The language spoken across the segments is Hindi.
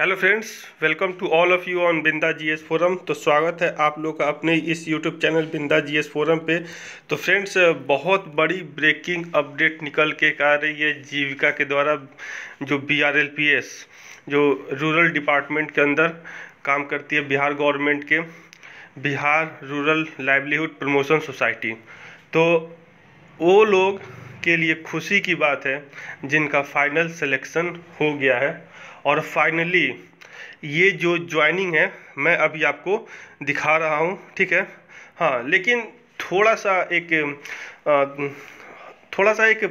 hello friends welcome to all of you on Binda GS forum तो स्वागत है आप लोग का अपने इस YouTube channel Binda GS forum पे तो फ्रेंड्स बहुत बड़ी ब्रेकिंग अपडेट निकल के आ रही है जीविका के द्वारा जो बीआरएलपीएस जो रूरल डिपार्टमेंट के अंदर काम करती है बिहार गवर्नमेंट के Bihar rural livelihood promotion society तो वो लोग के लिए खुशी की बात है जिनका फाइनल सिलेक्शन हो गया है और फाइनली ये जो ज्वाइनिंग है मैं अभी आपको दिखा रहा हूँ ठीक है हाँ लेकिन थोड़ा सा एक थोड़ा सा एक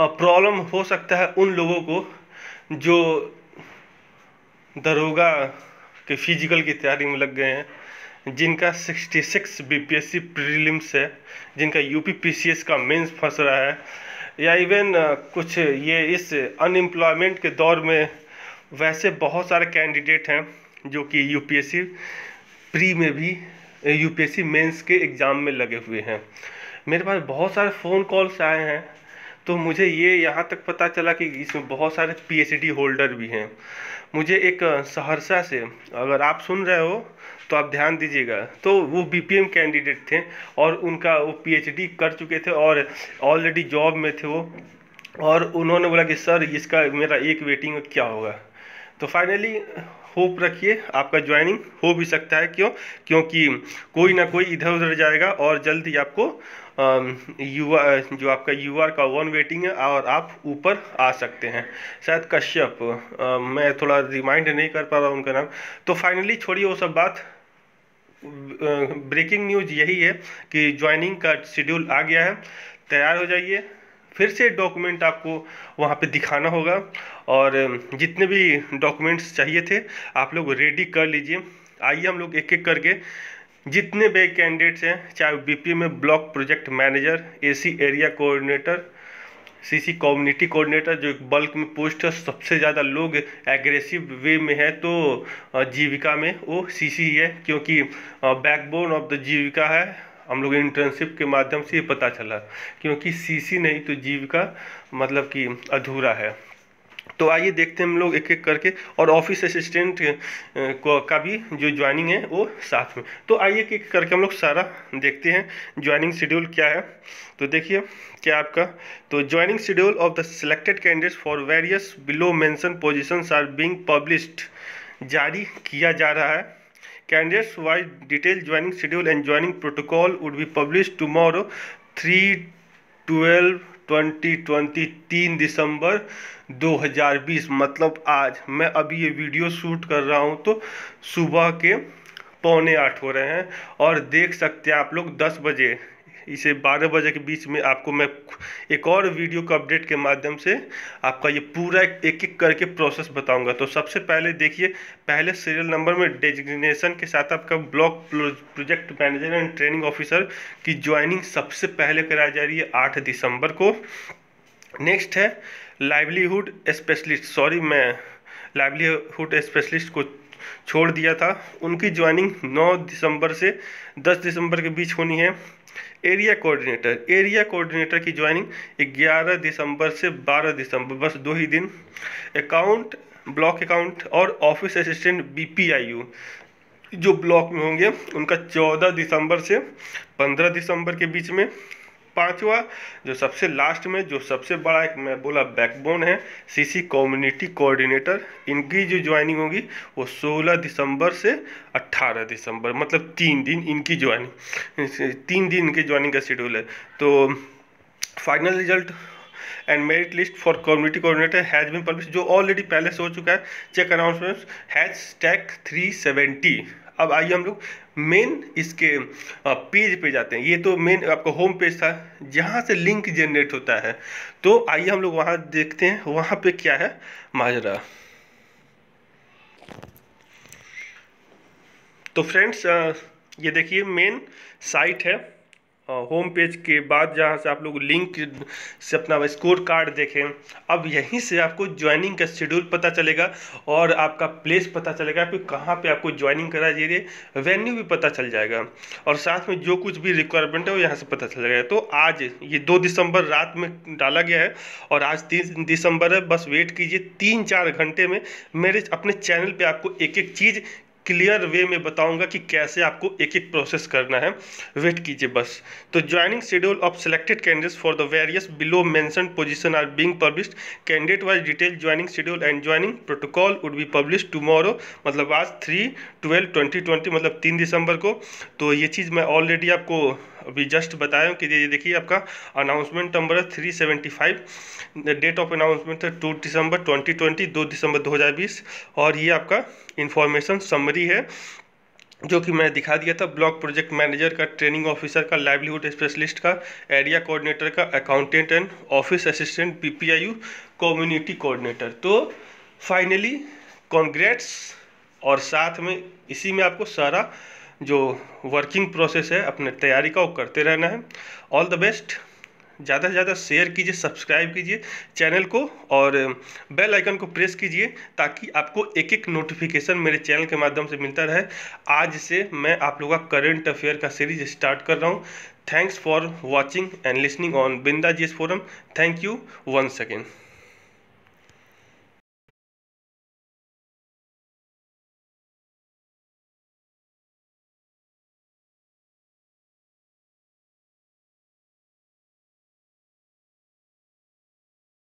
प्रॉब्लम हो सकता है उन लोगों को जो दरोगा के फिजिकल की तैयारी में लग गए हैं जिनका 66 सी प्रीलिम्स है जिनका यू सी एस का मेंस फंस रहा है या इवन कुछ ये इस अनएम्प्लॉयमेंट के दौर में वैसे बहुत सारे कैंडिडेट हैं जो कि यूपीएससी प्री में भी यूपीएससी मेंस के एग्ज़ाम में लगे हुए हैं मेरे पास बहुत सारे फ़ोन कॉल्स आए हैं तो मुझे ये यहाँ तक पता चला कि इसमें बहुत सारे पी होल्डर भी हैं मुझे एक सहरसा से अगर आप सुन रहे हो तो आप ध्यान दीजिएगा तो वो बीपीएम कैंडिडेट थे और उनका वो पीएचडी कर चुके थे और ऑलरेडी जॉब में थे वो और उन्होंने बोला कि सर इसका मेरा एक वेटिंग क्या होगा तो फाइनली होप रखिए आपका ज्वाइनिंग हो भी सकता है क्यों क्योंकि कोई ना कोई इधर उधर जाएगा और जल्द ही आपको यू जो आपका यू आर का वन वेटिंग है और आप ऊपर आ सकते हैं शायद कश्यप मैं थोड़ा रिमाइंड नहीं कर पा रहा उनका नाम तो फाइनली छोड़िए वो सब बात ब्रेकिंग न्यूज यही है कि ज्वाइनिंग का शेड्यूल आ गया है तैयार हो जाइए फिर से डॉक्यूमेंट आपको वहाँ पे दिखाना होगा और जितने भी डॉक्यूमेंट्स चाहिए थे आप लोग रेडी कर लीजिए आइए हम लोग एक एक करके जितने भी कैंडिडेट्स हैं चाहे बी में block project manager A area coordinator CC community coordinator जो बल्क में पोस्ट है सबसे ज़्यादा लोग एग्रेसिव वे में है तो जीविका में वो सीसी है क्योंकि बैकबोन ऑफ द जीविका है हम लोग इंटर्नशिप के माध्यम से ये पता चला क्योंकि सीसी नहीं तो जीविका मतलब कि अधूरा है तो आइए देखते हैं हम लोग एक एक करके और ऑफिस असिस्टेंट का भी जो ज्वाइनिंग है वो साथ में तो आइए एक एक करके हम लोग सारा देखते हैं ज्वाइनिंग शेड्यूल क्या है तो देखिए क्या आपका तो joining schedule of the selected candidates for various below mentioned positions are being published जारी किया जा रहा है Candidates wise detailed joining schedule and joining protocol would be published tomorrow 3 12 2020 3 दिसंबर 2020 मतलब आज मैं अभी ये वीडियो शूट कर रहा हूँ तो सुबह के पौने आठ हो रहे हैं और देख सकते हैं आप लोग दस बजे इसे 12 बजे के बीच में आपको मैं एक और वीडियो का अपडेट के माध्यम से आपका ये पूरा एक एक करके प्रोसेस बताऊंगा तो सबसे पहले देखिए पहले सीरियल नंबर में डेजिग्नेशन के साथ आपका block project manager and training officer की ज्वाइनिंग सबसे पहले कराई जा रही है आठ दिसंबर को नेक्स्ट है लाइवलीहुड स्पेशलिस्ट सॉरी मैं लाइवलीहुड स्पेशलिस्ट को छोड़ दिया था उनकी ज्वाइनिंग 9 दिसंबर से 10 दिसंबर के बीच होनी है एरिया कोऑर्डिनेटर एरिया कोऑर्डिनेटर की ज्वाइनिंग 11 दिसंबर से 12 दिसंबर बस दो ही दिन अकाउंट ब्लॉक अकाउंट और ऑफिस असिस्टेंट बीपीआईयू जो ब्लॉक में होंगे उनका 14 दिसंबर से 15 दिसंबर के बीच में पांचवा जो सबसे लास्ट में जो सबसे बड़ा एक मैं बोला बैकबोन है सीसी कम्युनिटी कोऑर्डिनेटर इनकी जो ज्वाइनिंग होगी वो 16 दिसंबर से 18 दिसंबर मतलब तीन दिन इनकी ज्वाइनिंग तीन दिन इनकी ज्वाइनिंग का शेड्यूल है तो final result and merit list for community coordinator has been publish जो ऑलरेडी पहले से हो चुका है check announcement has tag three seventy अब आइए हम लोग मेन इसके पेज पे जाते हैं ये तो मेन आपका होम पेज था जहाँ से लिंक जनरेट होता है तो आइए हम लोग वहाँ देखते हैं वहाँ पे क्या है माजरा तो फ्रेंड्स ये देखिए मेन साइट है होम पेज के बाद जहाँ से आप लोग लिंक से अपना स्कोर कार्ड देखें अब यहीं से आपको ज्वाइनिंग का शेड्यूल पता चलेगा और आपका प्लेस पता चलेगा कि कहाँ पे आपको ज्वाइनिंग करा जाइए वेन्यू भी पता चल जाएगा और साथ में जो कुछ भी रिक्वायरमेंट है वो यहाँ से पता चल जाएगा तो आज ये दो दिसंबर रात में डाला गया है और आज तीन दिसंबर है बस वेट कीजिए तीन चार घंटे में मेरे अपने चैनल पर आपको एक एक चीज़ क्लियर वे में बताऊंगा कि कैसे आपको एक एक प्रोसेस करना है वेट कीजिए बस तो joining schedule of selected candidates for the various below mention position are being published candidate wise detail joining schedule and joining protocol would be publish tomorrow मतलब आज थ्री ट्वेल्व ट्वेंटी ट्वेंटी मतलब तीन दिसंबर को तो ये चीज़ मैं ऑलरेडी आपको अभी जस्ट बताया कि ये देखिए आपका अनाउंसमेंट नंबर है three seventy five date of announcement है टू दिसंबर ट्वेंटी ट्वेंटी दो दिसंबर दो हज़ार बीस और ये आपका इन्फॉर्मेशन समरी है जो कि मैं दिखा दिया था ब्लॉक प्रोजेक्ट मैनेजर का ट्रेनिंग ऑफिसर का लाइवलीहुड स्पेशलिस्ट का एरिया कोऑर्डिनेटर का accountant and office assistant PPIU community coordinator तो फाइनली कॉन्ग्रेट्स और साथ में इसी में आपको सारा जो वर्किंग प्रोसेस है अपने तैयारी का वो करते रहना है ऑल द बेस्ट ज़्यादा से ज़्यादा शेयर कीजिए सब्सक्राइब कीजिए चैनल को और बेल आइकन को प्रेस कीजिए ताकि आपको एक एक नोटिफिकेशन मेरे चैनल के माध्यम से मिलता रहे आज से मैं आप लोगों का करंट अफेयर का सीरीज स्टार्ट कर रहा हूँ thanks for watching and listening on Binda ji forum thank you one second